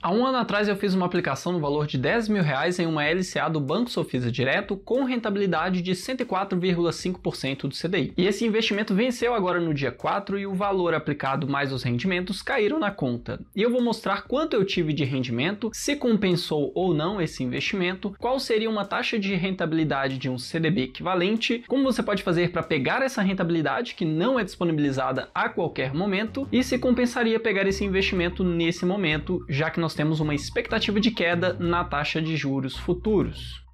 Há um ano atrás eu fiz uma aplicação no valor de 10 mil reais em uma LCA do Banco Sofisa Direto com rentabilidade de 104,5% do CDI. E esse investimento venceu agora no dia 4 e o valor aplicado mais os rendimentos caíram na conta. E eu vou mostrar quanto eu tive de rendimento, se compensou ou não esse investimento, qual seria uma taxa de rentabilidade de um CDB equivalente, como você pode fazer para pegar essa rentabilidade que não é disponibilizada a qualquer momento e se compensaria pegar esse investimento nesse momento, já que nós nós temos uma expectativa de queda na taxa de juros futuros.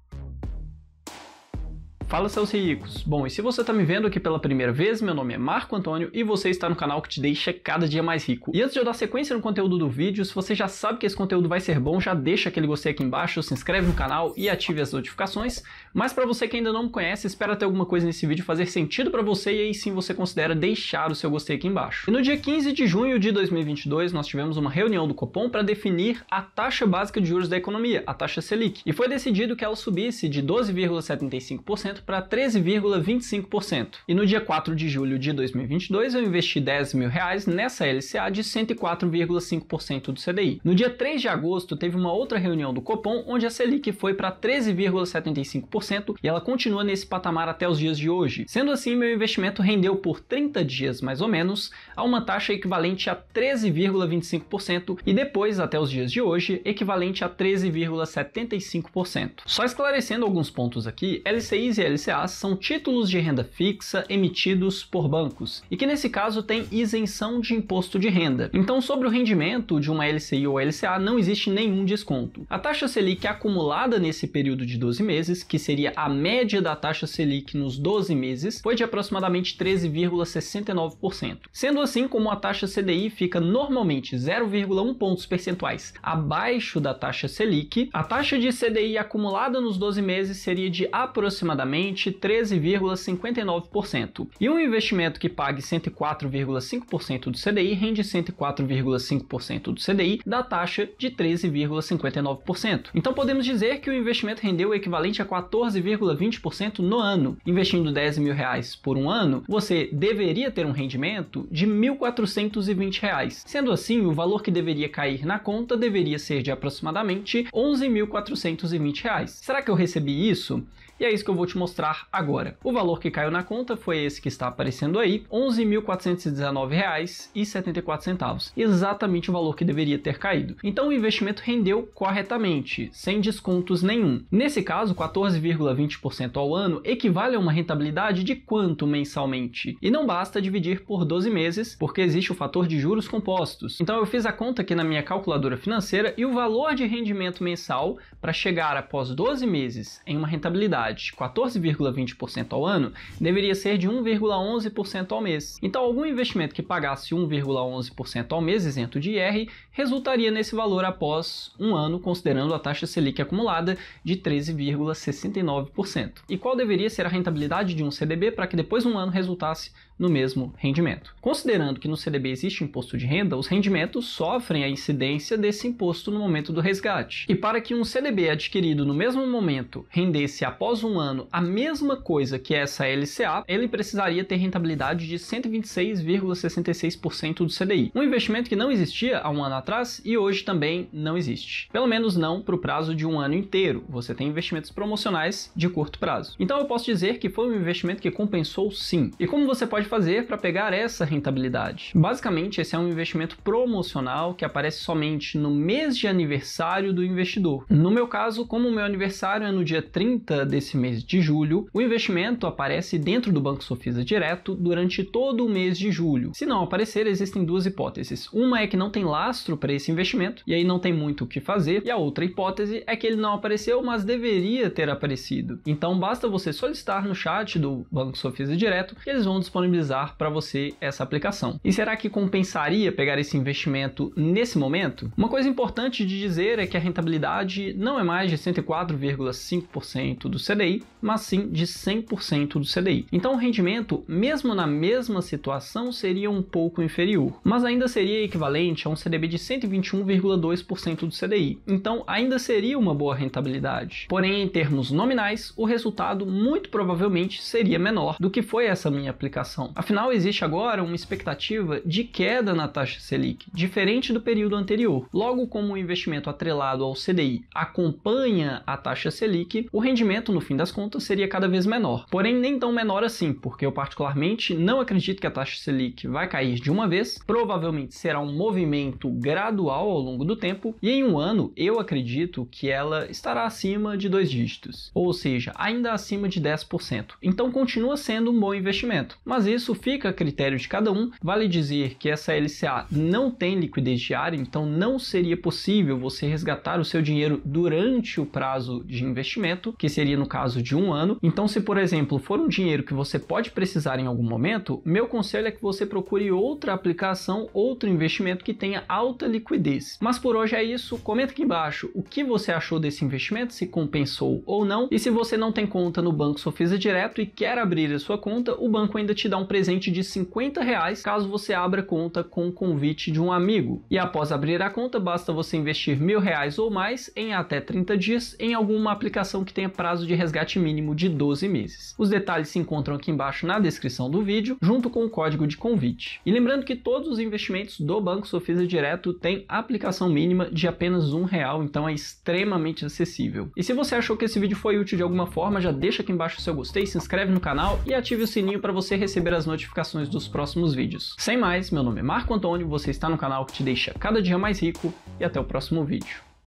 Fala seus ricos! Bom, e se você está me vendo aqui pela primeira vez, meu nome é Marco Antônio e você está no canal que te deixa cada dia mais rico. E antes de eu dar sequência no conteúdo do vídeo, se você já sabe que esse conteúdo vai ser bom, já deixa aquele gostei aqui embaixo, se inscreve no canal e ative as notificações. Mas para você que ainda não me conhece, espera ter alguma coisa nesse vídeo fazer sentido para você e aí sim você considera deixar o seu gostei aqui embaixo. E no dia 15 de junho de 2022, nós tivemos uma reunião do Copom para definir a taxa básica de juros da economia, a taxa Selic. E foi decidido que ela subisse de 12,75% para 13,25%. E no dia 4 de julho de 2022 eu investi 10 mil reais nessa LCA de 104,5% do CDI. No dia 3 de agosto teve uma outra reunião do Copom onde a Selic foi para 13,75% e ela continua nesse patamar até os dias de hoje. Sendo assim, meu investimento rendeu por 30 dias mais ou menos a uma taxa equivalente a 13,25% e depois até os dias de hoje equivalente a 13,75%. Só esclarecendo alguns pontos aqui, LCIs e LCAs são títulos de renda fixa emitidos por bancos e que nesse caso tem isenção de imposto de renda. Então, sobre o rendimento de uma LCI ou LCA não existe nenhum desconto. A taxa Selic acumulada nesse período de 12 meses, que seria a média da taxa Selic nos 12 meses, foi de aproximadamente 13,69%. Sendo assim, como a taxa CDI fica normalmente 0,1 pontos percentuais abaixo da taxa Selic, a taxa de CDI acumulada nos 12 meses seria de aproximadamente 13,59%. E um investimento que pague 104,5% do CDI rende 104,5% do CDI da taxa de 13,59%. Então podemos dizer que o investimento rendeu o equivalente a 14,20% no ano. Investindo 10 mil reais por um ano, você deveria ter um rendimento de 1.420. Reais. Sendo assim, o valor que deveria cair na conta deveria ser de aproximadamente 11.420 reais. Será que eu recebi isso? E é isso que eu vou te mostrar mostrar agora. O valor que caiu na conta foi esse que está aparecendo aí, R$ 11.419,74, exatamente o valor que deveria ter caído. Então o investimento rendeu corretamente, sem descontos nenhum. Nesse caso, 14,20% ao ano equivale a uma rentabilidade de quanto mensalmente? E não basta dividir por 12 meses, porque existe o fator de juros compostos. Então eu fiz a conta aqui na minha calculadora financeira e o valor de rendimento mensal para chegar após 12 meses em uma rentabilidade de 14 12,20% ao ano deveria ser de 1,11% ao mês. Então, algum investimento que pagasse 1,11% ao mês isento de IR resultaria nesse valor após um ano, considerando a taxa Selic acumulada de 13,69%. E qual deveria ser a rentabilidade de um CDB para que depois de um ano resultasse no mesmo rendimento. Considerando que no CDB existe imposto de renda, os rendimentos sofrem a incidência desse imposto no momento do resgate. E para que um CDB adquirido no mesmo momento rendesse após um ano a mesma coisa que essa LCA, ele precisaria ter rentabilidade de 126,66% do CDI. Um investimento que não existia há um ano atrás e hoje também não existe. Pelo menos não para o prazo de um ano inteiro. Você tem investimentos promocionais de curto prazo. Então eu posso dizer que foi um investimento que compensou sim. E como você pode pode fazer para pegar essa rentabilidade? Basicamente, esse é um investimento promocional que aparece somente no mês de aniversário do investidor. No meu caso, como o meu aniversário é no dia 30 desse mês de julho, o investimento aparece dentro do Banco Sofisa direto durante todo o mês de julho. Se não aparecer, existem duas hipóteses. Uma é que não tem lastro para esse investimento e aí não tem muito o que fazer, e a outra hipótese é que ele não apareceu, mas deveria ter aparecido. Então basta você solicitar no chat do Banco Sofisa direto que eles vão disponibilizar customizar para você essa aplicação. E será que compensaria pegar esse investimento nesse momento? Uma coisa importante de dizer é que a rentabilidade não é mais de 104,5% do CDI, mas sim de 100% do CDI. Então o rendimento, mesmo na mesma situação, seria um pouco inferior, mas ainda seria equivalente a um CDB de 121,2% do CDI. Então ainda seria uma boa rentabilidade. Porém, em termos nominais, o resultado muito provavelmente seria menor do que foi essa minha aplicação inflação. Afinal, existe agora uma expectativa de queda na taxa Selic, diferente do período anterior. Logo, como o investimento atrelado ao CDI acompanha a taxa Selic, o rendimento, no fim das contas, seria cada vez menor. Porém, nem tão menor assim, porque eu particularmente não acredito que a taxa Selic vai cair de uma vez, provavelmente será um movimento gradual ao longo do tempo, e em um ano eu acredito que ela estará acima de dois dígitos, ou seja, ainda acima de 10%. Então continua sendo um bom investimento. Mas isso fica a critério de cada um. Vale dizer que essa LCA não tem liquidez diária, então não seria possível você resgatar o seu dinheiro durante o prazo de investimento, que seria no caso de um ano. Então, se por exemplo for um dinheiro que você pode precisar em algum momento, meu conselho é que você procure outra aplicação, outro investimento que tenha alta liquidez. Mas por hoje é isso. Comenta aqui embaixo o que você achou desse investimento, se compensou ou não. E se você não tem conta no Banco Sofisa Direto e quer abrir a sua conta, o banco ainda te dá um um presente de 50 reais caso você abra conta com o convite de um amigo. E após abrir a conta, basta você investir mil reais ou mais em até 30 dias em alguma aplicação que tenha prazo de resgate mínimo de 12 meses. Os detalhes se encontram aqui embaixo na descrição do vídeo, junto com o código de convite. E lembrando que todos os investimentos do Banco Sofisa Direto têm aplicação mínima de apenas um real, então é extremamente acessível. E se você achou que esse vídeo foi útil de alguma forma, já deixa aqui embaixo o seu gostei, se inscreve no canal e ative o sininho para você receber as notificações dos próximos vídeos. Sem mais, meu nome é Marco Antônio, você está no canal que te deixa cada dia mais rico e até o próximo vídeo.